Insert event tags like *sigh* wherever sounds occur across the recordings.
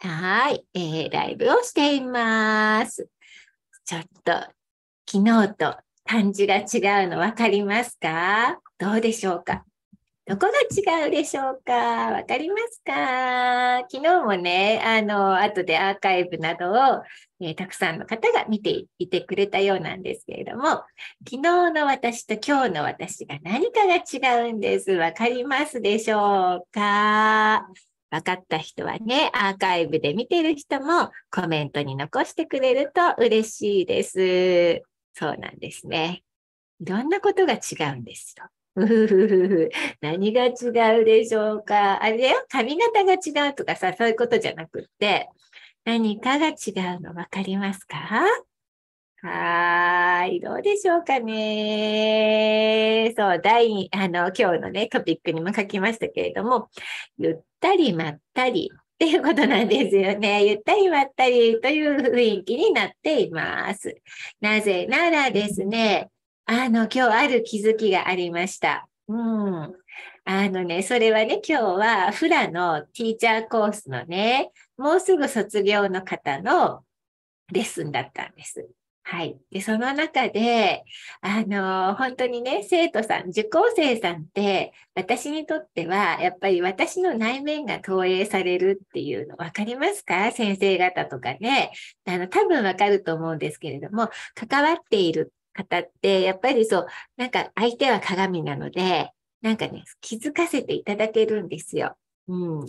はい、えー、ライブをしています。ちょっと、昨日と感じが違うの分かりますかどうでしょうかどこが違うでしょうかわかりますか昨日もね、あの、後でアーカイブなどを、えー、たくさんの方が見ていてくれたようなんですけれども、昨日の私と今日の私が何かが違うんです。わかりますでしょうか分かった人はね、アーカイブで見てる人もコメントに残してくれると嬉しいです。そうなんですね。いろんなことが違うんですよ。何が違うでしょうか。あれだよ、髪型が違うとかさ、そういうことじゃなくって、何かが違うの分かりますかはい、どうでしょうかね。そう、第、あの、今日のね、トピックにも書きましたけれども、ゆったりまったりっていうことなんですよね。ゆったりまったりという雰囲気になっています。なぜならですね、あの、今日ある気づきがありました。うん。あのね、それはね、今日はフラのティーチャーコースのね、もうすぐ卒業の方のレッスンだったんです。はい。で、その中で、あのー、本当にね、生徒さん、受講生さんって、私にとっては、やっぱり私の内面が投影されるっていうの、分かりますか先生方とかね。あの、多分わかると思うんですけれども、関わっている方って、やっぱりそう、なんか相手は鏡なので、なんかね、気づかせていただけるんですよ。うん、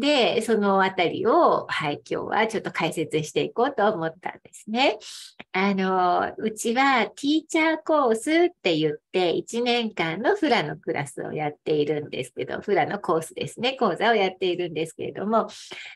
で、そのあたりを、はい、今日はちょっと解説していこうと思ったんですね。あの、うちはティーチャーコースって言って、1年間のフラのクラスをやっているんですけど、フラのコースですね、講座をやっているんですけれども、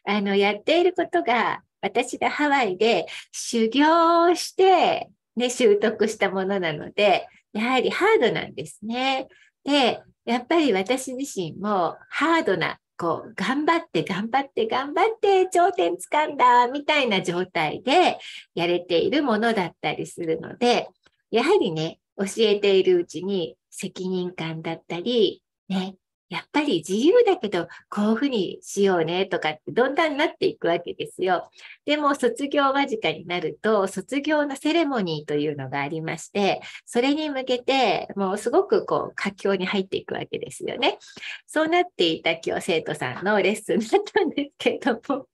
あの、やっていることが、私がハワイで修行して、ね、習得したものなので、やはりハードなんですね。で、やっぱり私自身もハードなこう、頑張って、頑張って、頑張って、頂点掴んだ、みたいな状態でやれているものだったりするので、やはりね、教えているうちに責任感だったり、ね、やっぱり自由だけど、こういうふうにしようねとかって、どんだんなっていくわけですよ。でも、卒業間近になると、卒業のセレモニーというのがありまして、それに向けて、もうすごくこう、佳境に入っていくわけですよね。そうなっていた今日生徒さんのレッスンだったんですけれども、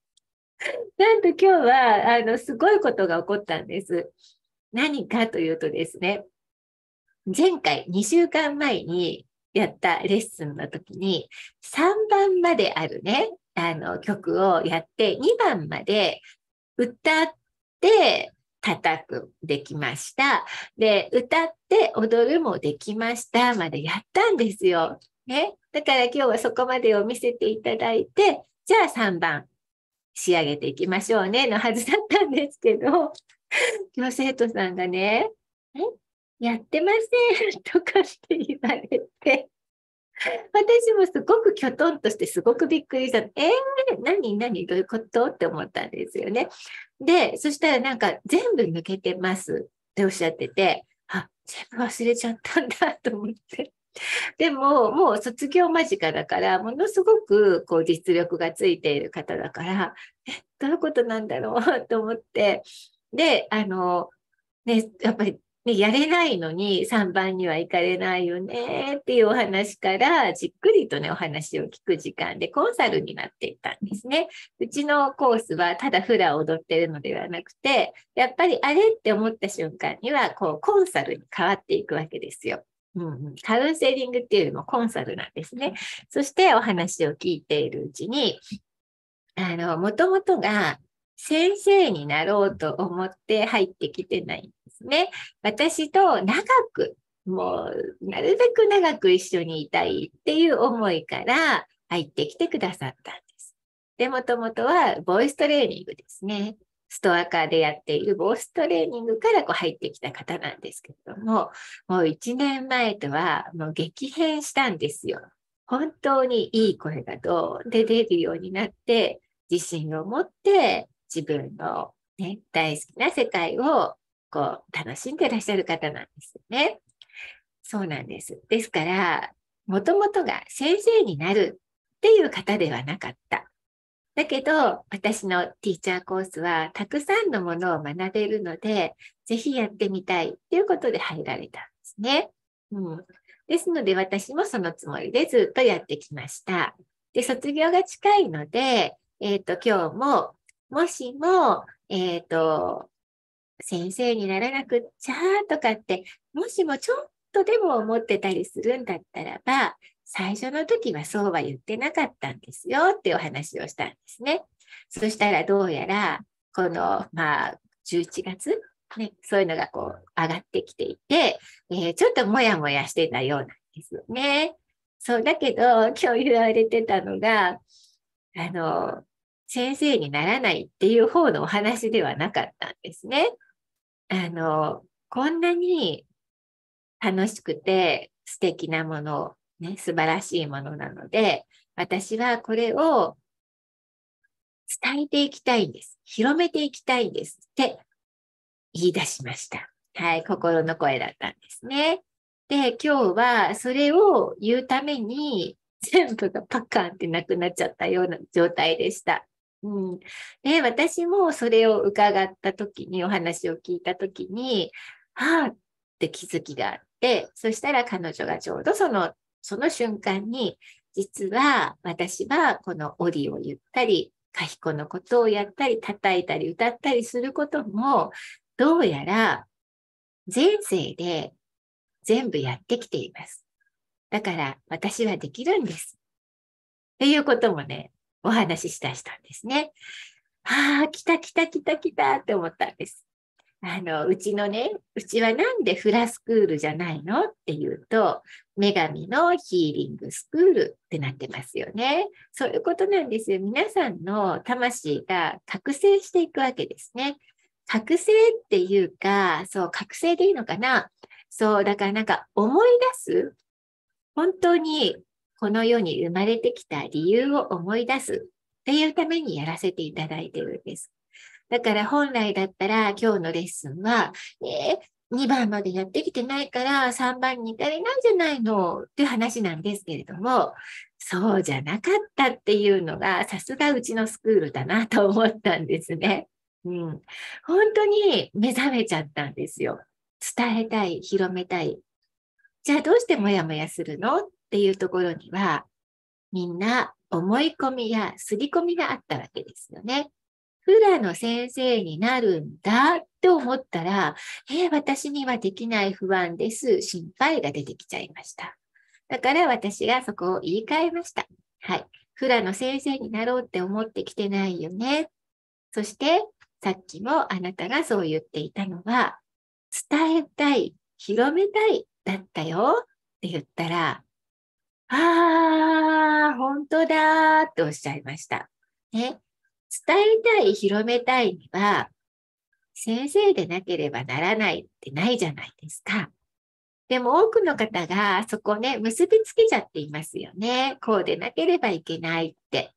*laughs* なんと今日は、あの、すごいことが起こったんです。何かというとですね、前回2週間前にやったレッスンの時に、3番まであるね、あの曲をやって、2番まで歌って、叩くできました。で、歌って踊るもできましたまでやったんですよ。ね。だから今日はそこまでを見せていただいて、じゃあ3番仕上げていきましょうねのはずだったんですけど、*laughs* 今日生徒さんがね、やってませんとかって言われて、私もすごくきょとんとしてすごくびっくりした。えー、何何どういうことって思ったんですよね。で、そしたらなんか全部抜けてますっておっしゃってて、あ、全部忘れちゃったんだと思って。でも、もう卒業間近だから、ものすごくこう実力がついている方だから、え、どういうことなんだろうと思って、で、あの、ね、やっぱりね、やれないのに3番には行かれないよねっていうお話からじっくりとねお話を聞く時間でコンサルになっていたんですね。うちのコースはただフラを踊ってるのではなくてやっぱりあれって思った瞬間にはこうコンサルに変わっていくわけですよ。うんカウンセリングっていうよりもコンサルなんですね。そしてお話を聞いているうちに、あの、もともとが先生になろうと思って入ってきてないですね。私と長く、もう、なるべく長く一緒にいたいっていう思いから入ってきてくださったんです。で、もともとはボイストレーニングですね。ストアカーでやっているボイストレーニングからこう入ってきた方なんですけれども、もう1年前とはもう激変したんですよ。本当にいい声がどうで出るようになって、自信を持って自分の、ね、大好きな世界をこう、楽しんでらっしゃる方なんですよね。そうなんです。ですから、もともとが先生になるっていう方ではなかった。だけど、私のティーチャーコースは、たくさんのものを学べるので、ぜひやってみたいっていうことで入られたんですね。うん。ですので、私もそのつもりでずっとやってきました。で、卒業が近いので、えっ、ー、と、今日も、もしも、えっ、ー、と、先生にならなくっちゃとかって、もしもちょっとでも思ってたりするんだったらば、最初の時はそうは言ってなかったんですよってお話をしたんですね。そしたらどうやら、この、まあ、11月、ね、そういうのがこう上がってきていて、えー、ちょっともやもやしてたようなんですよね。そうだけど、今日言われてたのが、あの、先生にならないっていう方のお話ではなかったんですね。あの、こんなに楽しくて素敵なもの、ね、素晴らしいものなので、私はこれを伝えていきたいんです。広めていきたいんですって言い出しました。はい、心の声だったんですね。で、今日はそれを言うために全部がパカンってなくなっちゃったような状態でした。うん、で私もそれを伺った時にお話を聞いた時にはあって気づきがあってそしたら彼女がちょうどそのその瞬間に実は私はこの折を言ったりかヒコのことをやったり叩いたり歌ったりすることもどうやら前世で全部やってきています。だから私はできるんです。っていうこともね、お話ししたしたんですね。ああ、来た来た来た来たって思ったんです。あの、うちのね、うちはなんでフラスクールじゃないのっていうと、女神のヒーリングスクールってなってますよね。そういうことなんですよ。皆さんの魂が覚醒していくわけですね。覚醒っていうか、そう、覚醒でいいのかなそう、だからなんか思い出す。本当にこの世に生まれてきた理由を思い出すっていうためにやらせていただいてるんです。だから本来だったら今日のレッスンは、えー2番までやってきてないから3番に至れないんじゃないのって話なんですけれども、そうじゃなかったっていうのがさすがうちのスクールだなと思ったんですね。うん。本当に目覚めちゃったんですよ。伝えたい、広めたい。じゃあどうしてもやもやするのっっていうところには、みんな思い込みや刷り込みがあったわけですよね。フラの先生になるんだって思ったら、えー、私にはできない不安です。心配が出てきちゃいました。だから私がそこを言い換えました。はい。フラの先生になろうって思ってきてないよね。そして、さっきもあなたがそう言っていたのは、伝えたい、広めたいだったよって言ったら、ああ、本当だっておっしゃいました。ね。伝えたい、広めたいには、先生でなければならないってないじゃないですか。でも多くの方がそこね、結びつけちゃっていますよね。こうでなければいけないって。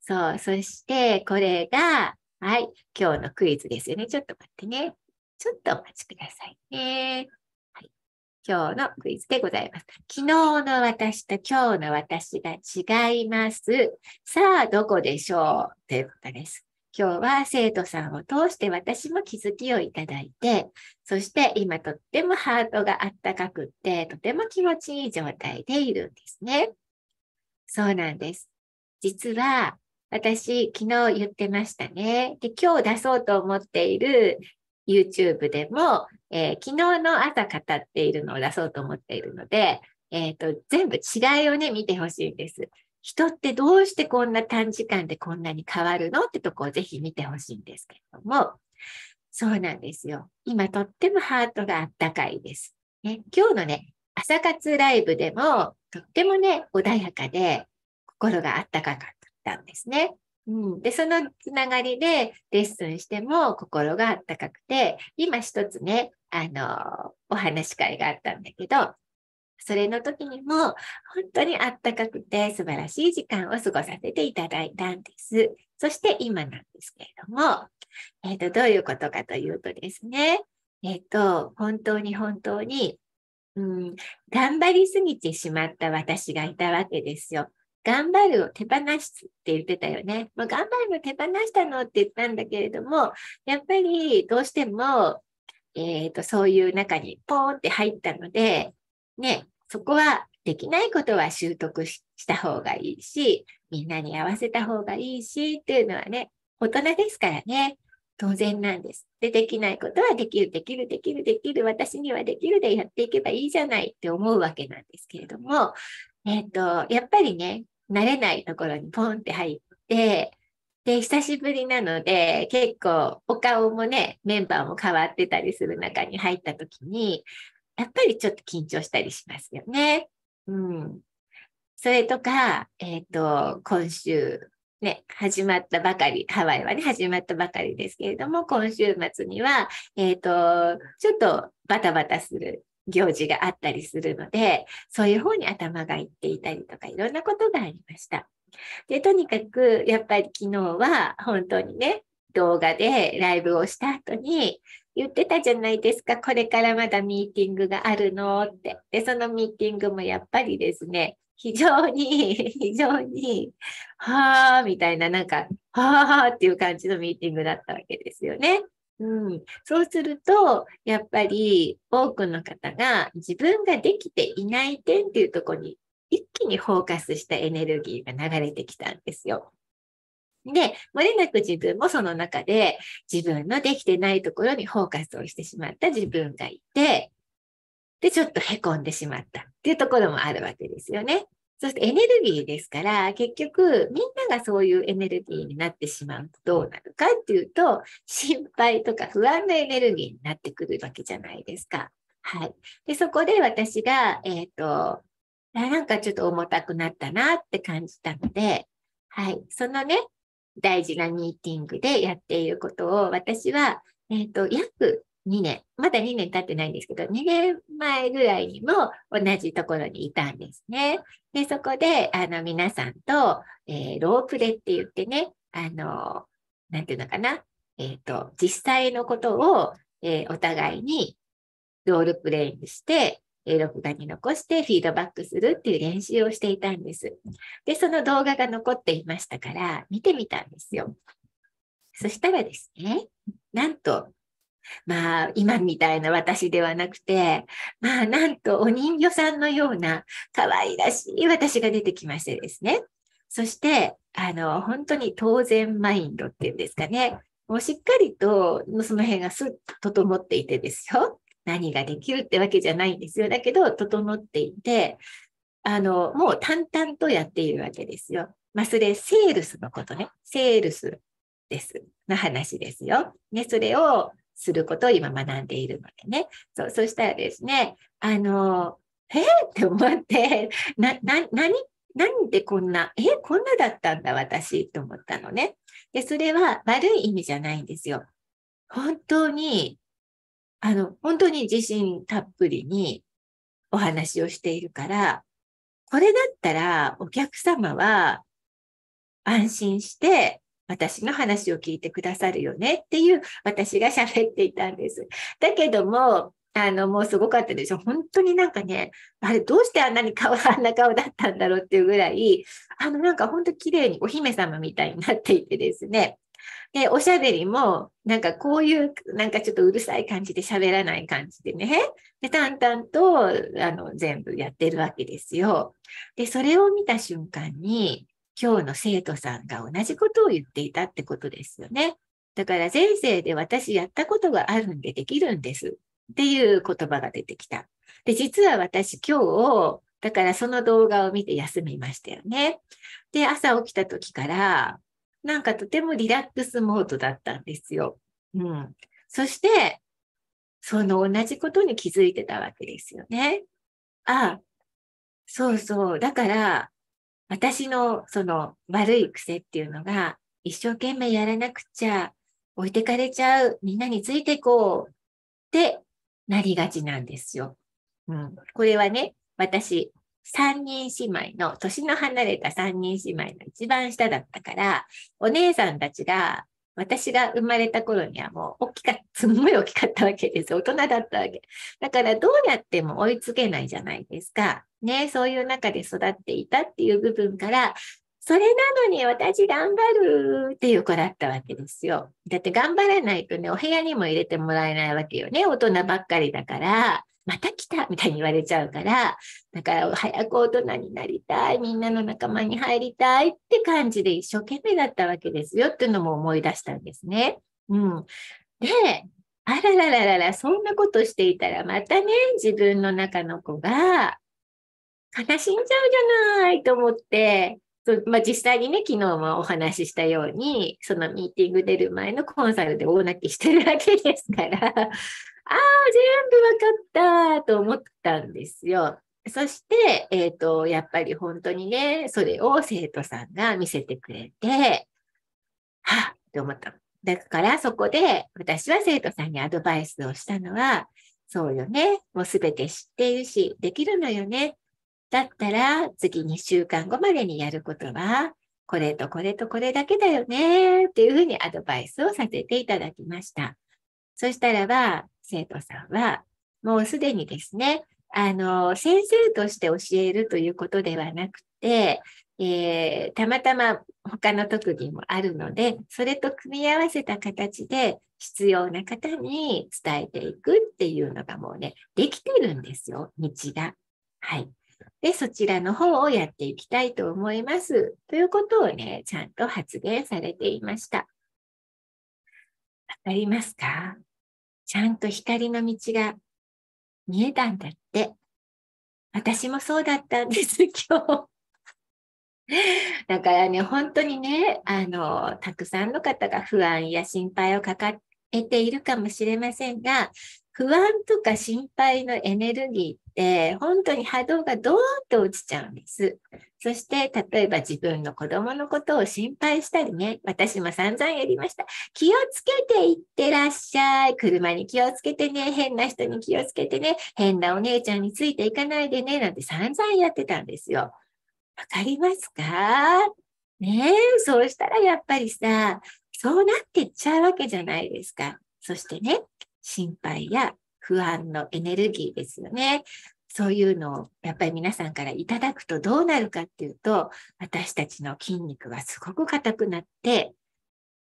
そう。そして、これが、はい、今日のクイズですよね。ちょっと待ってね。ちょっとお待ちくださいね。今日のクイズでございます。昨日の私と今日の私が違います。さあ、どこでしょうということです。今日は生徒さんを通して私も気づきをいただいて、そして今とってもハートがあったかくって、とても気持ちいい状態でいるんですね。そうなんです。実は私、昨日言ってましたね。で、今日出そうと思っている YouTube でも、えー、昨日の朝語っているのを出そうと思っているので、えーと、全部違いをね、見てほしいんです。人ってどうしてこんな短時間でこんなに変わるのってとこをぜひ見てほしいんですけれども、そうなんですよ。今とってもハートがあったかいです。ね、今日のね、朝活ライブでもとってもね、穏やかで心があったかかったんですね。うん、で、そのつながりでレッスンしても心があったかくて、今一つね、あの、お話し会があったんだけど、それの時にも本当にあったかくて素晴らしい時間を過ごさせていただいたんです。そして今なんですけれども、えー、と、どういうことかというとですね、えっ、ー、と、本当に本当に、うん、頑張りすぎてしまった私がいたわけですよ。頑張るを手放すって言ってたよね。まあ、頑張るを手放したのって言ったんだけれども、やっぱりどうしても、えっ、ー、と、そういう中にポーンって入ったので、ね、そこはできないことは習得した方がいいし、みんなに合わせた方がいいしっていうのはね、大人ですからね、当然なんです。で、できないことはできる、できる、できる、できる、私にはできるでやっていけばいいじゃないって思うわけなんですけれども、えっ、ー、と、やっぱりね、慣れないところにポンって入って、で、久しぶりなので、結構お顔もね、メンバーも変わってたりする中に入った時に、やっぱりちょっと緊張したりしますよね。うん。それとか、えっ、ー、と、今週、ね、始まったばかり、ハワイはね、始まったばかりですけれども、今週末には、えっ、ー、と、ちょっとバタバタする行事があったりするので、そういう方に頭がいっていたりとか、いろんなことがありました。で、とにかく、やっぱり昨日は本当にね、動画でライブをした後に、言ってたじゃないですか、これからまだミーティングがあるのって。で、そのミーティングもやっぱりですね、非常に、非常に、はあみたいな、なんか、はあっていう感じのミーティングだったわけですよね。うん、そうすると、やっぱり多くの方が自分ができていない点っていうところに一気にフォーカスしたエネルギーが流れてきたんですよ。で、漏れなく自分もその中で自分のできてないところにフォーカスをしてしまった自分がいて、で、ちょっと凹んでしまったっていうところもあるわけですよね。そしてエネルギーですから、結局、みんながそういうエネルギーになってしまうとどうなるかっていうと、心配とか不安のエネルギーになってくるわけじゃないですか。はい。で、そこで私が、えっ、ー、と、なんかちょっと重たくなったなって感じたので、はい。そのね、大事なミーティングでやっていることを私は、えっ、ー、と、約2年、まだ2年経ってないんですけど、2年前ぐらいにも同じところにいたんですね。で、そこで、あの、皆さんと、えー、ロープレって言ってね、あの、なんていうのかな、えっ、ー、と、実際のことを、えー、お互いにロールプレイグして、え録画に残してフィードバックするっていう練習をしていたんです。で、その動画が残っていましたから、見てみたんですよ。そしたらですね、なんと、まあ、今みたいな私ではなくて、まあ、なんとお人形さんのような可愛らしい私が出てきましてですね。そして、あの、本当に当然マインドっていうんですかね。もうしっかりと、その辺がすっと整っていてですよ。何ができるってわけじゃないんですよ。だけど、整っていて、あの、もう淡々とやっているわけですよ。まあ、それ、セールスのことね。セールスです。の話ですよ。ね、それを、することを今学んでいるのでね。そう、そしたらですね、あの、えって思って、な、な、何なんでこんな、えこんなだったんだ私と思ったのね。で、それは悪い意味じゃないんですよ。本当に、あの、本当に自信たっぷりにお話をしているから、これだったらお客様は安心して私の話を聞いてくださるよねっていう私が喋っていたんです。だけども、あの、もうすごかったでしょ。本当になんかね、あれどうしてあんなに顔、あんな顔だったんだろうっていうぐらい、あの、なんか本当綺麗にお姫様みたいになっていてですね。で、おしゃべりも、なんかこういう、なんかちょっとうるさい感じで喋らない感じでね、で、淡々と、あの、全部やってるわけですよ。で、それを見た瞬間に、今日の生徒さんが同じことを言っていたってことですよね。だから前世で私やったことがあるんでできるんですっていう言葉が出てきた。で、実は私今日、だからその動画を見て休みましたよね。で、朝起きた時から、なんかとてもリラックスモードだったんですよ。うん。そして、その同じことに気づいてたわけですよね。ああ、そうそう。だから、私のその悪い癖っていうのが、一生懸命やらなくちゃ、置いてかれちゃう、みんなについてこうってなりがちなんですよ。うん、これはね、私、3人姉妹の、年の離れた3人姉妹の一番下だったから、お姉さんたちが、私が生まれた頃にはもう大きかった、すんごい大きかったわけです。大人だったわけ。だからどうやっても追いつけないじゃないですか。ね、そういう中で育っていたっていう部分から、それなのに私頑張るっていう子だったわけですよ。だって頑張らないとね、お部屋にも入れてもらえないわけよね。大人ばっかりだから、また来たみたいに言われちゃうから、だから早く大人になりたい、みんなの仲間に入りたいって感じで一生懸命だったわけですよっていうのも思い出したんですね。うん。で、あららららら、そんなことしていたらまたね、自分の中の子が、悲しんじゃうじゃないと思って、そまあ、実際にね、昨日もお話ししたように、そのミーティング出る前のコンサルで大泣きしてるわけですから、*laughs* ああ、全部わかったと思ったんですよ。そして、えっ、ー、と、やっぱり本当にね、それを生徒さんが見せてくれて、はっって思っただからそこで私は生徒さんにアドバイスをしたのは、そうよね。もうすべて知っているし、できるのよね。だったら、次2週間後までにやることは、これとこれとこれだけだよね、っていうふうにアドバイスをさせていただきました。そしたらば、生徒さんは、もうすでにですね、あの、先生として教えるということではなくて、えー、たまたま他の特技もあるので、それと組み合わせた形で必要な方に伝えていくっていうのがもうね、できてるんですよ、道が。はい。で、そちらの方をやっていきたいと思います。ということをね、ちゃんと発言されていました。わかりますかちゃんと光の道が見えたんだって。私もそうだったんです、*laughs* 今日。だからね、本当にね、あの、たくさんの方が不安や心配を抱えているかもしれませんが、不安とか心配のエネルギーって本当に波動がドーンと落ちちゃうんです。そして例えば自分の子供のことを心配したりね、私も散々やりました。気をつけていってらっしゃい。車に気をつけてね。変な人に気をつけてね。変なお姉ちゃんについていかないでね。なんて散々やってたんですよ。わかりますかねえ、そうしたらやっぱりさ、そうなってっちゃうわけじゃないですか。そしてね、心配や不安のエネルギーですよね。そういうのをやっぱり皆さんからいただくとどうなるかっていうと、私たちの筋肉がすごく硬くなって、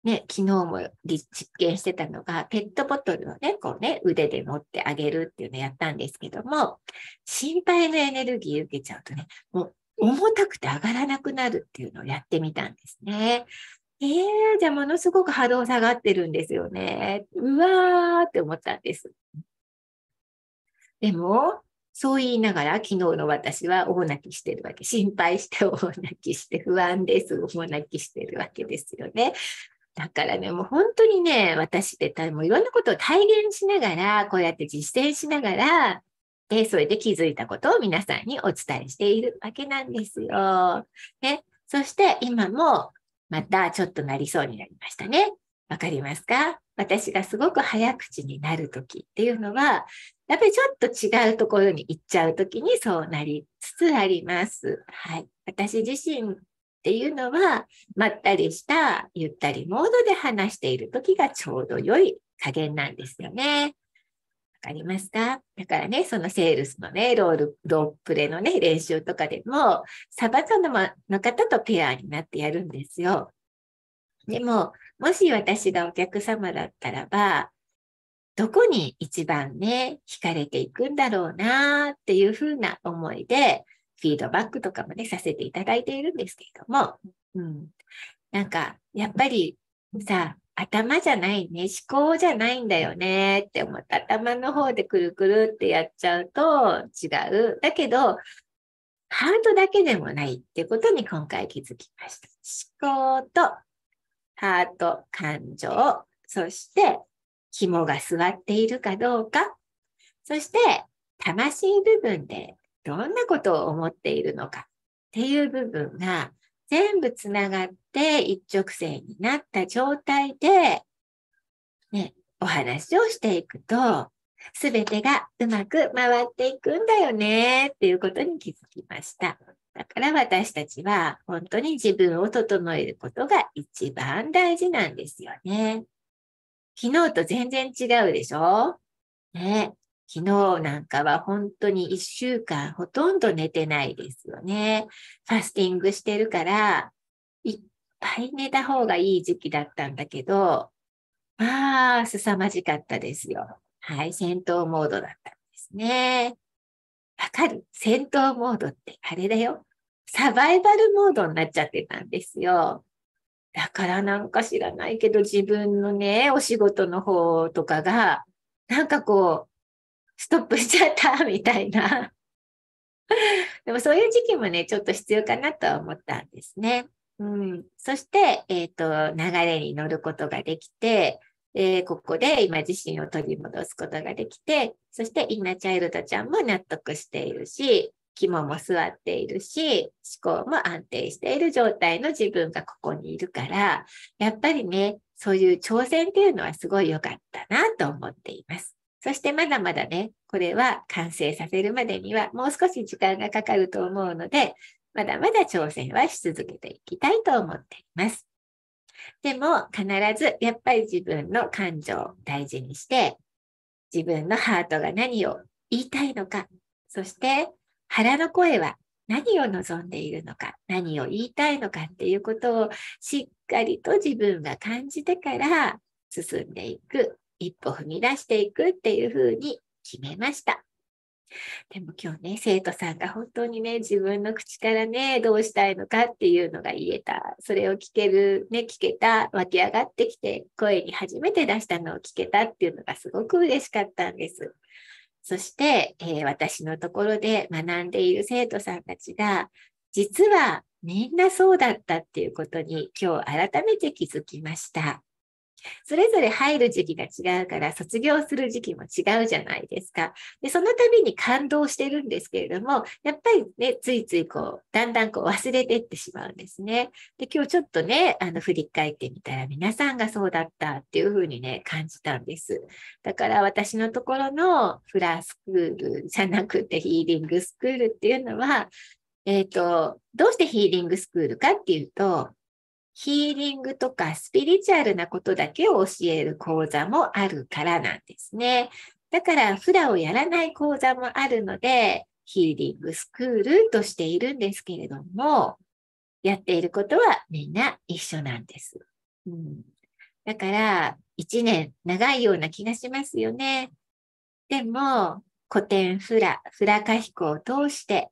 ね、昨日も実験してたのが、ペットボトルをね、こうね、腕で持ってあげるっていうのをやったんですけども、心配のエネルギー受けちゃうとね、もう重たくて上がらなくなるっていうのをやってみたんですね。えー、じゃあものすごく波動下がってるんですよね。うわーって思ったんです。でも、そう言いながら、昨日の私は大泣きしてるわけ。心配して大泣きして、不安です。大泣きしてるわけですよね。だからね、もう本当にね、私ってもういろんなことを体現しながら、こうやって実践しながら、で、それで気づいたことを皆さんにお伝えしているわけなんですよ。ね。そして今もまたちょっとなりそうになりましたね。わかりますか私がすごく早口になるときっていうのは、やっぱりちょっと違うところに行っちゃうときにそうなりつつあります。はい。私自身っていうのは、まったりした、ゆったりモードで話しているときがちょうど良い加減なんですよね。かりますかだからね、そのセールスのね、ロール、ロープレのね、練習とかでも、サバざまの方とペアになってやるんですよ。でも、もし私がお客様だったらば、どこに一番ね、惹かれていくんだろうなっていうふうな思いで、フィードバックとかもね、させていただいているんですけれども、うん。なんか、やっぱりさ、頭じゃないね、思考じゃないんだよねって思った頭の方でくるくるってやっちゃうと違う。だけど、ハートだけでもないってことに今回気づきました。思考とハート、感情、そして紐が座っているかどうか、そして魂部分でどんなことを思っているのかっていう部分が全部つながって一直線になった状態で、ね、お話をしていくと、すべてがうまく回っていくんだよねっていうことに気づきました。だから私たちは本当に自分を整えることが一番大事なんですよね。昨日と全然違うでしょね。昨日なんかは本当に1週間ほとんど寝てないですよね。ファスティングしてるから、いっぱい寝た方がいい時期だったんだけど、まあ、凄まじかったですよ。はい、戦闘モードだったんですね。わかる戦闘モードってあれだよ。サバイバルモードになっちゃってたんですよ。だからなんか知らないけど自分のね、お仕事の方とかが、なんかこう、ストップしちゃったみたいな。*laughs* でもそういう時期もね、ちょっと必要かなとは思ったんですね。うん、そして、えっ、ー、と、流れに乗ることができて、えー、ここで今自身を取り戻すことができて、そしてインナーチャイルドちゃんも納得しているし、肝も座っているし、思考も安定している状態の自分がここにいるから、やっぱりね、そういう挑戦っていうのはすごい良かったなと思っています。そしてまだまだね、これは完成させるまでにはもう少し時間がかかると思うので、まだまだ挑戦はし続けていきたいと思っています。でも必ずやっぱり自分の感情を大事にして、自分のハートが何を言いたいのか、そして腹の声は何を望んでいるのか、何を言いたいのかっていうことをしっかりと自分が感じてから進んでいく一歩踏み出していくっていうふうに決めました。でも今日ね、生徒さんが本当にね、自分の口からね、どうしたいのかっていうのが言えた、それを聞ける、ね、聞けた、湧き上がってきて、声に初めて出したのを聞けたっていうのがすごく嬉しかったんです。そして、えー、私のところで学んでいる生徒さんたちが、実はみんなそうだったっていうことに今日改めて気づきました。それぞれ入る時期が違うから、卒業する時期も違うじゃないですか。で、その度に感動してるんですけれども、やっぱりね、ついついこう、だんだんこう忘れてってしまうんですね。で、今日ちょっとね、あの、振り返ってみたら皆さんがそうだったっていうふうにね、感じたんです。だから私のところのフラスクールじゃなくてヒーリングスクールっていうのは、えっ、ー、と、どうしてヒーリングスクールかっていうと、ヒーリングとかスピリチュアルなことだけを教える講座もあるからなんですね。だから普段をやらない講座もあるので、ヒーリングスクールとしているんですけれども、やっていることはみんな一緒なんです。うん、だから、1年長いような気がしますよね。でも、古典フラ、フラ歌飛行を通して、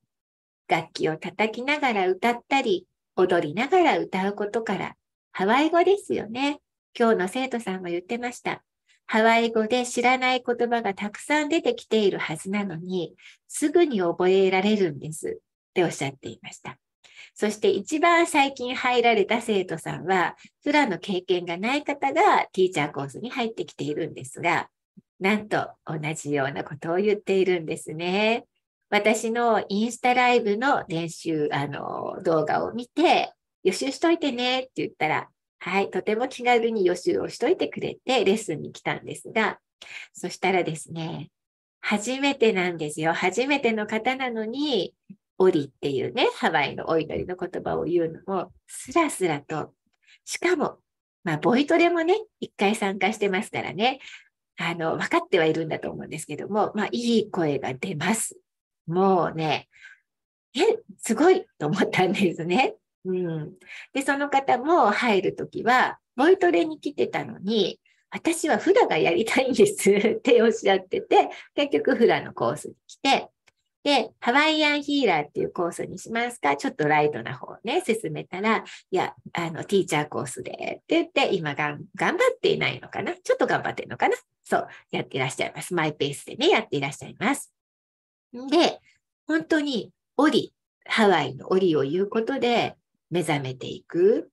楽器を叩きながら歌ったり、踊りながら歌うことから、ハワイ語ですよね。今日の生徒さんも言ってました。ハワイ語で知らない言葉がたくさん出てきているはずなのに、すぐに覚えられるんですっておっしゃっていました。そして一番最近入られた生徒さんは、普段の経験がない方がティーチャーコースに入ってきているんですが、なんと同じようなことを言っているんですね。私のインスタライブの練習、あの、動画を見て、予習しといてねって言ったら、はい、とても気軽に予習をしといてくれて、レッスンに来たんですが、そしたらですね、初めてなんですよ。初めての方なのに、オリっていうね、ハワイのお祈りの言葉を言うのも、スラスラと、しかも、まあ、ボイトレもね、一回参加してますからね、あの、分かってはいるんだと思うんですけども、まあ、いい声が出ます。もうね、え、すごいと思ったんですね。うん。で、その方も入るときは、ボイトレに来てたのに、私はフラがやりたいんです *laughs* っておっしゃってて、結局フラのコースに来て、で、ハワイアンヒーラーっていうコースにしますかちょっとライトな方をね、進めたら、いや、あの、ティーチャーコースでって言って、今がん頑張っていないのかなちょっと頑張ってるのかなそう、やっていらっしゃいます。マイペースでね、やっていらっしゃいます。で、本当にり、ハワイのりを言うことで目覚めていく。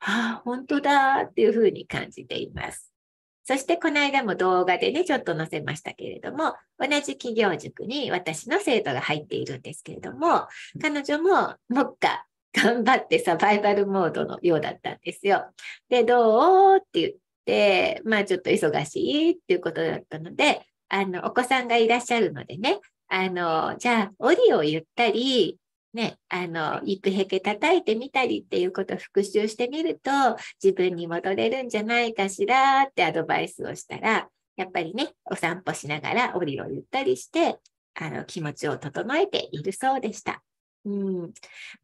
ああ、本当だっていうふうに感じています。そしてこの間も動画でね、ちょっと載せましたけれども、同じ企業塾に私の生徒が入っているんですけれども、彼女ももっか、頑張ってサバイバルモードのようだったんですよ。で、どうって言って、まあちょっと忙しいっていうことだったので、あの、お子さんがいらっしゃるのでね、あの、じゃあ、折を言ったり、ね、あの、行くへけ叩いてみたりっていうことを復習してみると、自分に戻れるんじゃないかしらってアドバイスをしたら、やっぱりね、お散歩しながら折を言ったりして、あの、気持ちを整えているそうでした。うん。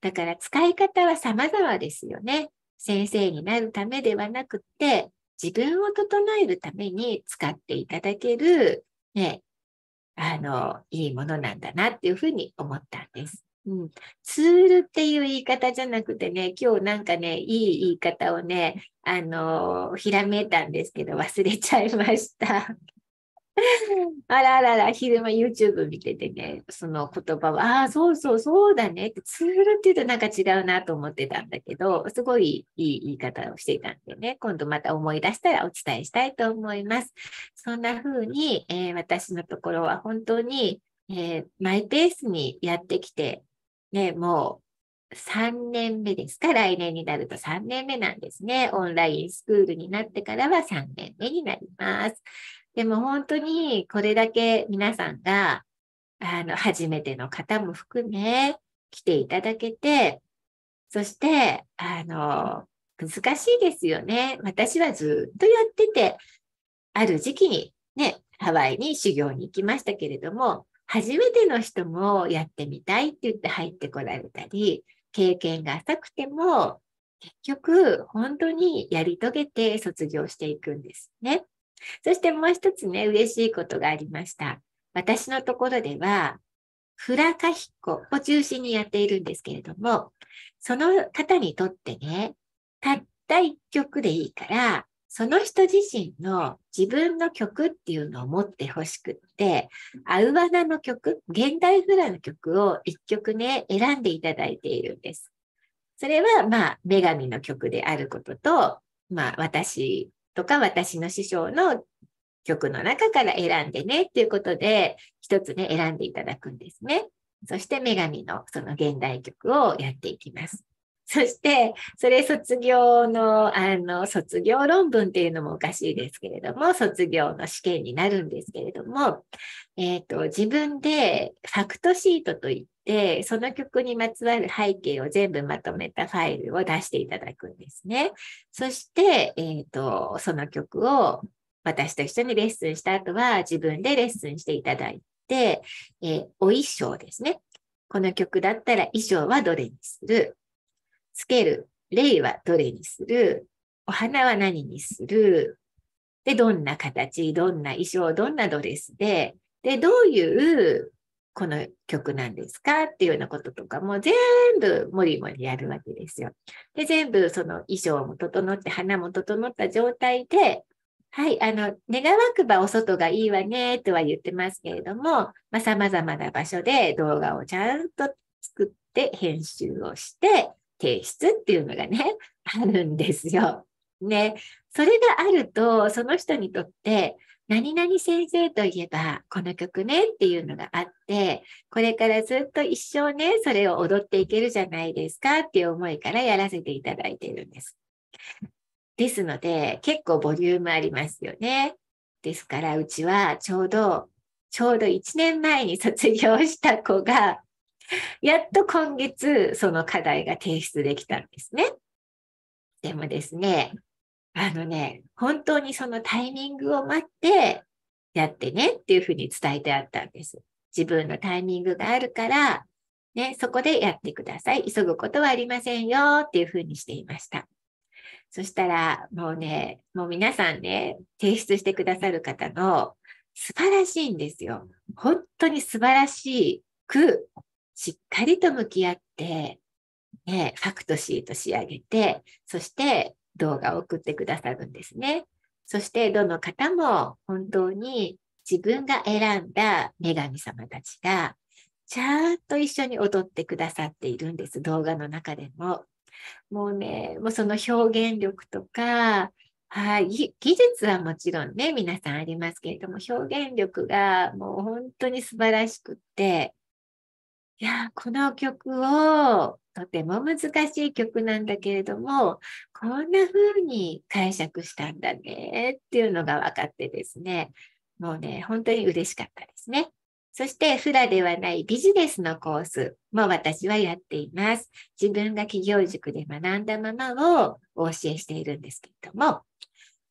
だから使い方は様々ですよね。先生になるためではなくて、自分を整えるために使っていただける、ね、あの、いいものなんだなっていうふうに思ったんです。うん、ツールっていう言い方じゃなくてね、今日なんかね、いい言い方をね、あの、ひらめいたんですけど、忘れちゃいました。*laughs* あらあらあら、昼間 YouTube 見ててね、その言葉は、ああ、そうそう、そうだねって、ツールって言うとなんか違うなと思ってたんだけど、すごいいい言い方をしていたんでね、今度また思い出したらお伝えしたいと思います。そんな風に、えー、私のところは本当に、えー、マイペースにやってきて、ね、もう3年目ですか来年になると3年目なんですね。オンラインスクールになってからは3年目になります。でも本当にこれだけ皆さんが、あの、初めての方も含め、来ていただけて、そして、あの、難しいですよね。私はずっとやってて、ある時期にね、ハワイに修行に行きましたけれども、初めての人もやってみたいって言って入ってこられたり、経験が浅くても、結局、本当にやり遂げて卒業していくんですね。そしてもう一つね、嬉しいことがありました。私のところでは、フラカヒコを中心にやっているんですけれども、その方にとってね、たった一曲でいいから、その人自身の自分の曲っていうのを持ってほしくって、アウバナの曲、現代フラの曲を一曲ね、選んでいただいているんです。それは、まあ、女神の曲であることと、まあ、私とか、私の師匠の曲の中から選んでねっていうことで、一つね、選んでいただくんですね。そして女神のその現代曲をやっていきます。そして、それ卒業の、あの、卒業論文っていうのもおかしいですけれども、卒業の試験になるんですけれども、えっ、ー、と、自分でファクトシートといっ、その曲にまつわる背景を全部まとめたファイルを出していただくんですね。そして、えーと、その曲を私と一緒にレッスンした後は自分でレッスンしていただいて、えー、お衣装ですね。この曲だったら衣装はどれにするつける。例はどれにするお花は何にするで、どんな形、どんな衣装、どんなドレスで、で、どういうこの曲なんですかっていうようなこととかも全部もりもりやるわけですよ。で、全部その衣装も整って、花も整った状態で、はい、あの、願わくばお外がいいわねとは言ってますけれども、まあ、様々な場所で動画をちゃんと作って編集をして提出っていうのがね、*laughs* あるんですよ。ね、それがあると、その人にとって、何々先生といえばこの曲ねっていうのがあって、これからずっと一生ね、それを踊っていけるじゃないですかっていう思いからやらせていただいているんです。ですので、結構ボリュームありますよね。ですから、うちはちょうど、ちょうど1年前に卒業した子が、やっと今月その課題が提出できたんですね。でもですね、あのね、本当にそのタイミングを待ってやってねっていうふうに伝えてあったんです。自分のタイミングがあるから、ね、そこでやってください。急ぐことはありませんよっていうふうにしていました。そしたら、もうね、もう皆さんね、提出してくださる方の素晴らしいんですよ。本当に素晴らしく、しっかりと向き合って、ね、ファクトシート仕上げて、そして動画を送ってくださるんですね。そしてどの方も本当に自分が選んだ女神様たちがちゃんと一緒に踊ってくださっているんです、動画の中でも。もうね、もうその表現力とか、はい、技術はもちろんね、皆さんありますけれども、表現力がもう本当に素晴らしくって、いや、この曲をとても難しい曲なんだけれども、こんな風に解釈したんだねっていうのが分かってですね、もうね、本当に嬉しかったですね。そして、フラではないビジネスのコースも私はやっています。自分が企業塾で学んだままをお教えしているんですけれども、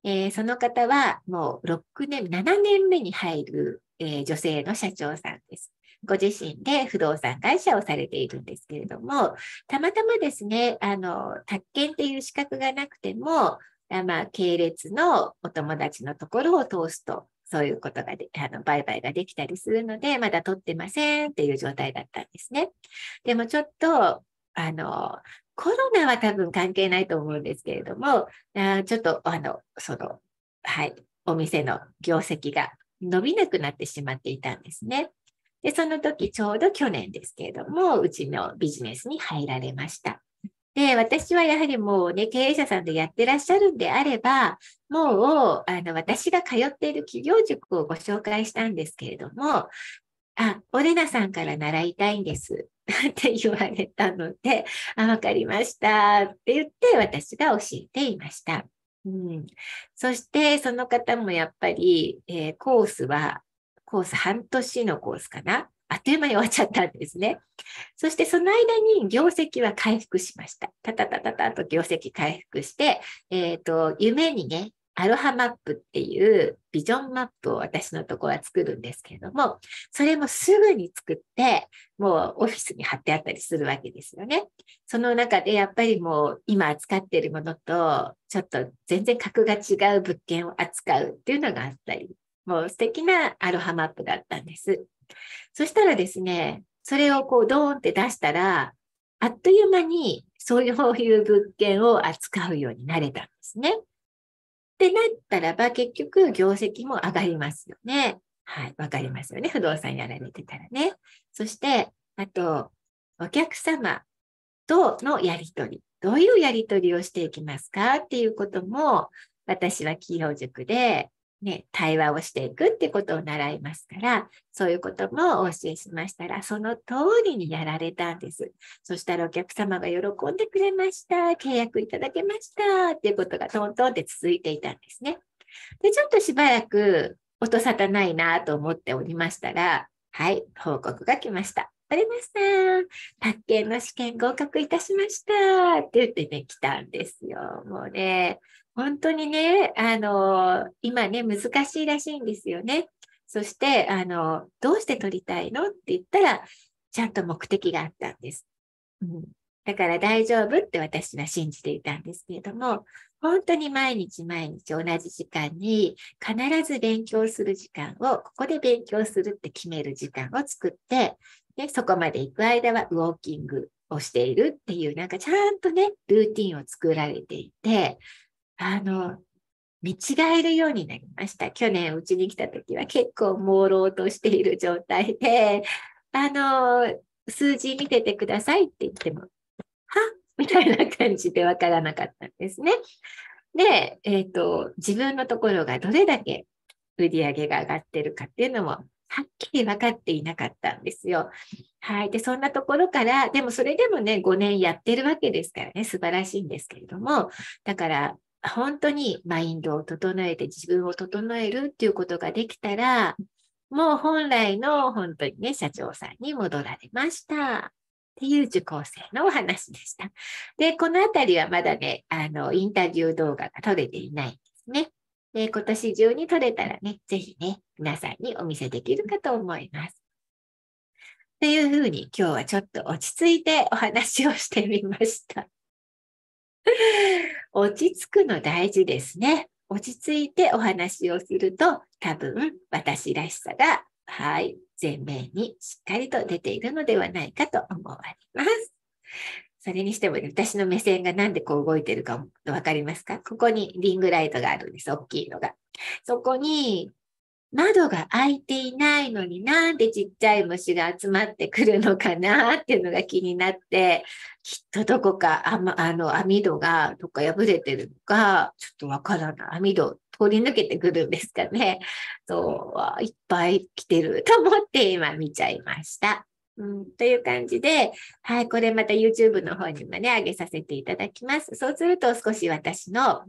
えー、その方はもう6年、7年目に入る、えー、女性の社長さんです。ご自身で不動産会社をされているんですけれども、たまたまですね、あの、宅建っていう資格がなくても、あまあ、系列のお友達のところを通すと、そういうことがで、あの、売買ができたりするので、まだ取ってませんっていう状態だったんですね。でもちょっと、あの、コロナは多分関係ないと思うんですけれども、あちょっと、あの、その、はい、お店の業績が伸びなくなってしまっていたんですね。で、その時ちょうど去年ですけれども、うちのビジネスに入られました。で、私はやはりもうね、経営者さんでやってらっしゃるんであれば、もう、あの、私が通っている企業塾をご紹介したんですけれども、あ、オレナさんから習いたいんです。って言われたので、あ、わかりました。って言って私が教えていました。うん、そして、その方もやっぱり、えー、コースはコース、半年のコースかな。あっという間に終わっちゃったんですね。そしてその間に業績は回復しました。たたたたたと業績回復して、えっ、ー、と、夢にね、アロハマップっていうビジョンマップを私のとこは作るんですけれども、それもすぐに作って、もうオフィスに貼ってあったりするわけですよね。その中でやっぱりもう今扱っているものと、ちょっと全然格が違う物件を扱うっていうのがあったりもう素敵なアロハマップだったんです。そしたらですね、それをこうドーンって出したら、あっという間にそういう物件を扱うようになれたんですね。ってなったらば、結局業績も上がりますよね。はい、わかりますよね。不動産やられてたらね。そして、あと、お客様とのやりとり。どういうやりとりをしていきますかっていうことも、私は企業塾でね、対話をしていくってことを習いますから、そういうこともお教えしましたら、その通りにやられたんです。そしたらお客様が喜んでくれました、契約いただけましたっていうことがトントンって続いていたんですね。で、ちょっとしばらく音沙汰ないなと思っておりましたら、はい、報告が来ました。ありました。宅建の試験合格いたしました。って言ってね、来たんですよ。もうね、本当にね、あの、今ね、難しいらしいんですよね。そして、あの、どうして取りたいのって言ったら、ちゃんと目的があったんです。うん、だから大丈夫って私は信じていたんですけれども、本当に毎日毎日同じ時間に必ず勉強する時間を、ここで勉強するって決める時間を作って、でそこまで行く間はウォーキングをしているっていう、なんかちゃんとね、ルーティンを作られていて、あの、見違えるようになりました。去年うちに来た時は結構朦朧としている状態で、*laughs* あの、数字見ててくださいって言っても、は *laughs* みたいな感じでわからなかったんですね。で、えっ、ー、と、自分のところがどれだけ売り上げが上がってるかっていうのも、はっきり分かっていなかったんですよ。はい。で、そんなところから、でもそれでもね、5年やってるわけですからね、素晴らしいんですけれども、だから、本当にマインドを整えて自分を整えるっていうことができたら、もう本来の本当にね、社長さんに戻られました。っていう受講生のお話でした。で、このあたりはまだね、あの、インタビュー動画が撮れていないんですね。で、今年中に撮れたらね、ぜひね、皆さんにお見せできるかと思います。っていうふうに今日はちょっと落ち着いてお話をしてみました。落ち着くの大事ですね。落ち着いてお話をすると、多分私らしさが、はい、前面にしっかりと出ているのではないかと思われます。それにしても、ね、私の目線がなんでこう動いてるか分かりますかここにリングライトがあるんです、大きいのが。そこに窓が開いていないのになんでちっちゃい虫が集まってくるのかなっていうのが気になって、きっとどこかあ、ま、あの網戸がどっか破れてるのか、ちょっとわからない。網戸通り抜けてくるんですかね。そう、いっぱい来てると思って今見ちゃいました。うん、という感じで、はい、これまた YouTube の方にもね、上げさせていただきます。そうすると少し私の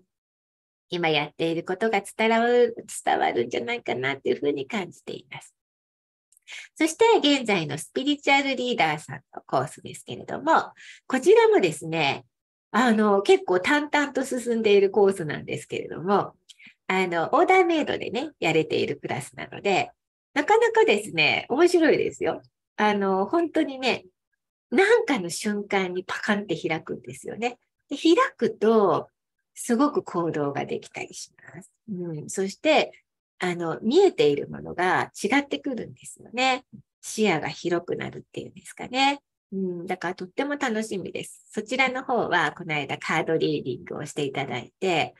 今やっていることが伝わる伝わるんじゃないかなというふうに感じています。そして現在のスピリチュアルリーダーさんのコースですけれども、こちらもですね、あの、結構淡々と進んでいるコースなんですけれども、あの、オーダーメイドでね、やれているクラスなので、なかなかですね、面白いですよ。あの、本当にね、なんかの瞬間にパカンって開くんですよね。で開くと、すごく行動ができたりします。うん、そして、あの、見えているものが違ってくるんですよね。視野が広くなるっていうんですかね。うん、だからとっても楽しみです。そちらの方は、この間カードリーディングをしていただいて、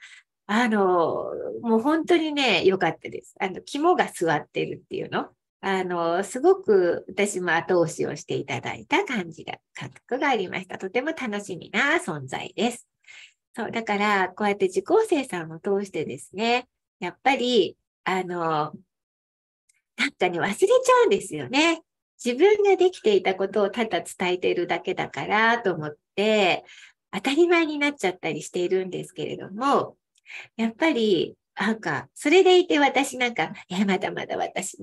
あの、もう本当にね、良かったです。あの、肝が座ってるっていうのあの、すごく私も後押しをしていただいた感じが、感覚がありました。とても楽しみな存在です。そう、だから、こうやって受講生さんを通してですね、やっぱり、あの、なんかね、忘れちゃうんですよね。自分ができていたことをただ伝えているだけだからと思って、当たり前になっちゃったりしているんですけれども、やっぱり、なんか、それでいて私なんか、いや、まだまだ私、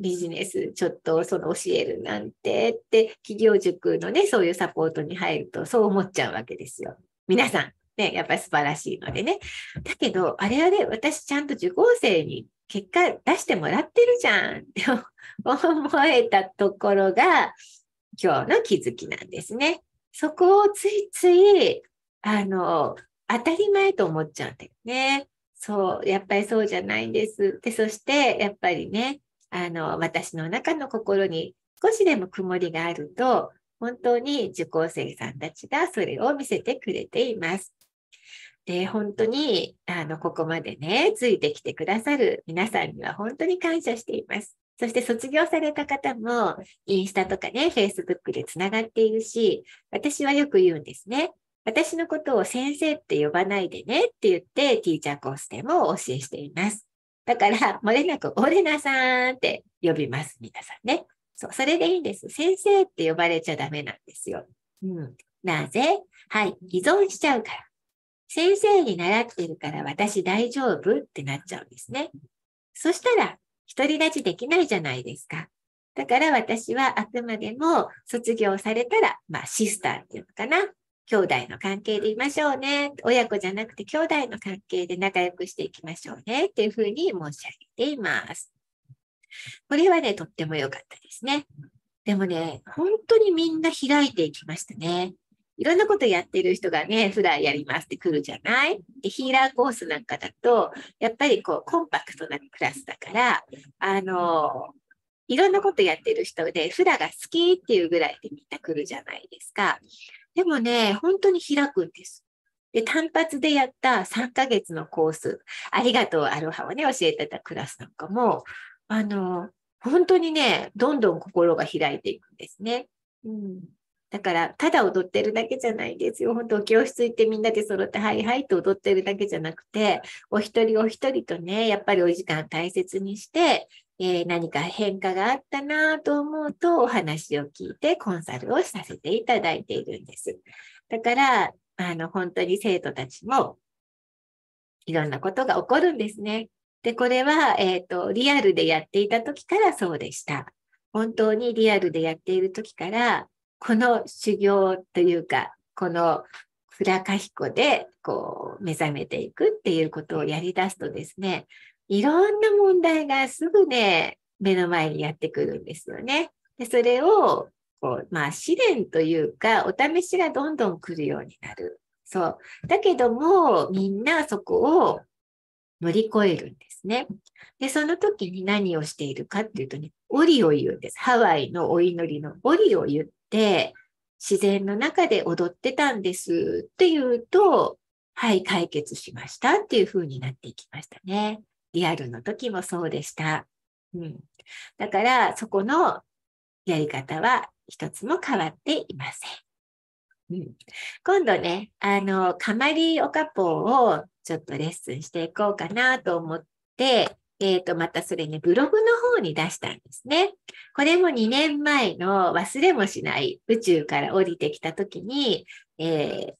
ビジネスちょっとその教えるなんてって、企業塾のね、そういうサポートに入るとそう思っちゃうわけですよ。皆さん、ね、やっぱり素晴らしいのでね。だけど、あれあれ、私ちゃんと受講生に結果出してもらってるじゃんって *laughs* 思えたところが、今日の気づきなんですね。そこをついつい、あの、当たり前と思っちゃうんだよね。そう、やっぱりそうじゃないんですで、そして、やっぱりね、あの、私の中の心に少しでも曇りがあると、本当に受講生さんたちがそれを見せてくれています。で、本当に、あの、ここまでね、ついてきてくださる皆さんには本当に感謝しています。そして卒業された方も、インスタとかね、フェイスブックでつながっているし、私はよく言うんですね。私のことを先生って呼ばないでねって言って、ティーチャーコースでも教えしています。だから、もれなくオレナさんって呼びます、皆さんね。そう、それでいいんです。先生って呼ばれちゃダメなんですよ。うん。なぜはい、依存しちゃうから。先生に習ってるから私大丈夫ってなっちゃうんですね。そしたら、独り立ちできないじゃないですか。だから私はあくまでも卒業されたら、まあシスターっていうのかな。兄弟の関係でいましょうね。親子じゃなくて兄弟の関係で仲良くしていきましょうね。っていうふうに申し上げています。これはね、とっても良かったですね。でもね、本当にみんな開いていきましたね。いろんなことやってる人がね、普段やりますって来るじゃないでヒーラーコースなんかだと、やっぱりこう、コンパクトなクラスだから、あの、いろんなことやってる人で、普段が好きっていうぐらいでみんな来るじゃないですか。でもね、本当に開くんです。で、単発でやった3ヶ月のコース、ありがとうアロハをね、教えてたクラスなんかも、あの、本当にね、どんどん心が開いていくんですね。うん。だから、ただ踊ってるだけじゃないんですよ。本当、教室行ってみんなで揃って、はいはいと踊ってるだけじゃなくて、お一人お一人とね、やっぱりお時間大切にして、えー、何か変化があったなと思うと、お話を聞いてコンサルをさせていただいているんです。だから、あの、本当に生徒たちも、いろんなことが起こるんですね。で、これは、えっ、ー、と、リアルでやっていた時からそうでした。本当にリアルでやっている時から、この修行というか、このカかコでこう目覚めていくっていうことをやりだすとですね、いろんな問題がすぐね、目の前にやってくるんですよね。でそれをこう、まあ、試練というか、お試しがどんどん来るようになる。そう。だけども、みんなそこを乗り越えるんですね。で、その時に何をしているかっていうとね、折を言うんです。ハワイのお祈りの折を言っ、自然の中で踊ってたんですっていうと、はい、解決しましたっていう風になっていきましたね。リアルの時もそうでした。うん。だから、そこのやり方は一つも変わっていません。うん、今度ね、あの、カマリーおかぽをちょっとレッスンしていこうかなと思って、えっ、ー、と、またそれね、ブログの方に出したんですね。これも2年前の忘れもしない宇宙から降りてきた時に、えー、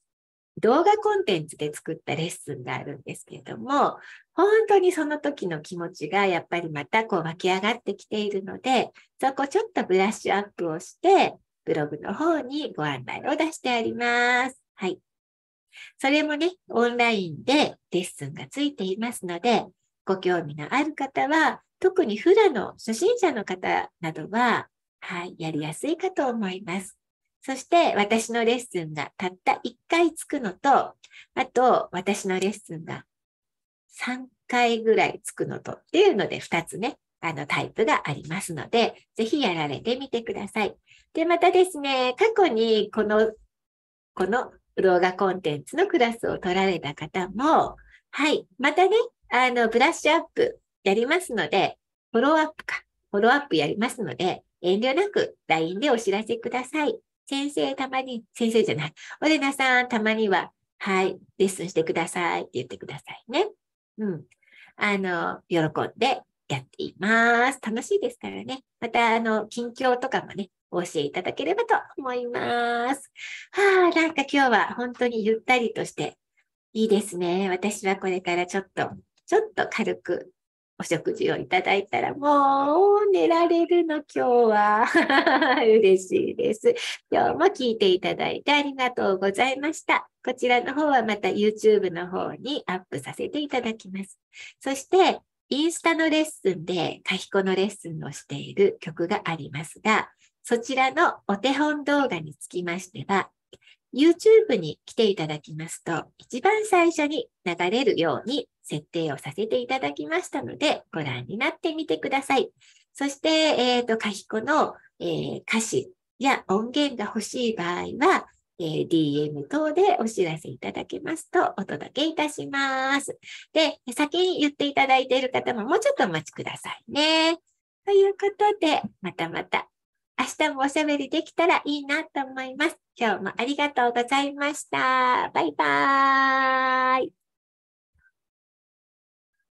動画コンテンツで作ったレッスンがあるんですけれども、本当にその時の気持ちがやっぱりまたこう湧き上がってきているので、そこちょっとブラッシュアップをして、ブログの方にご案内を出してあります。はい。それもね、オンラインでレッスンがついていますので、ご興味のある方は、特にフラの初心者の方などは、はい、やりやすいかと思います。そして私のレッスンがたった1回つくのと、あと私のレッスンが3回ぐらいつくのとっていうので2つね、あのタイプがありますので、ぜひやられてみてください。で、またですね、過去にこの、この動画コンテンツのクラスを取られた方も、はい、またね、あの、ブラッシュアップやりますので、フォローアップか、フォローアップやりますので、遠慮なく LINE でお知らせください。先生たまに、先生じゃない、オレナさんたまには、はい、レッスンしてくださいって言ってくださいね。うん。あの、喜んでやっています。楽しいですからね。また、あの、近況とかもね、お教えいただければと思います。はあ、なんか今日は本当にゆったりとして、いいですね。私はこれからちょっとちょっと軽くお食事をいただいたら、もう寝られるの今日は。*laughs* 嬉しいです。今日も聞いていただいてありがとうございました。こちらの方はまた YouTube の方にアップさせていただきます。そして、インスタのレッスンで、かヒこのレッスンをしている曲がありますが、そちらのお手本動画につきましては、YouTube に来ていただきますと、一番最初に流れるように設定をさせていただきましたので、ご覧になってみてください。そして、えっ、ー、と、かひこの、えー、歌詞や音源が欲しい場合は、えー、DM 等でお知らせいただけますとお届けいたします。で、先に言っていただいている方ももうちょっとお待ちくださいね。ということで、またまた明日もおしゃべりできたらいいなと思います。今日もありがとうございました。バイバーイ。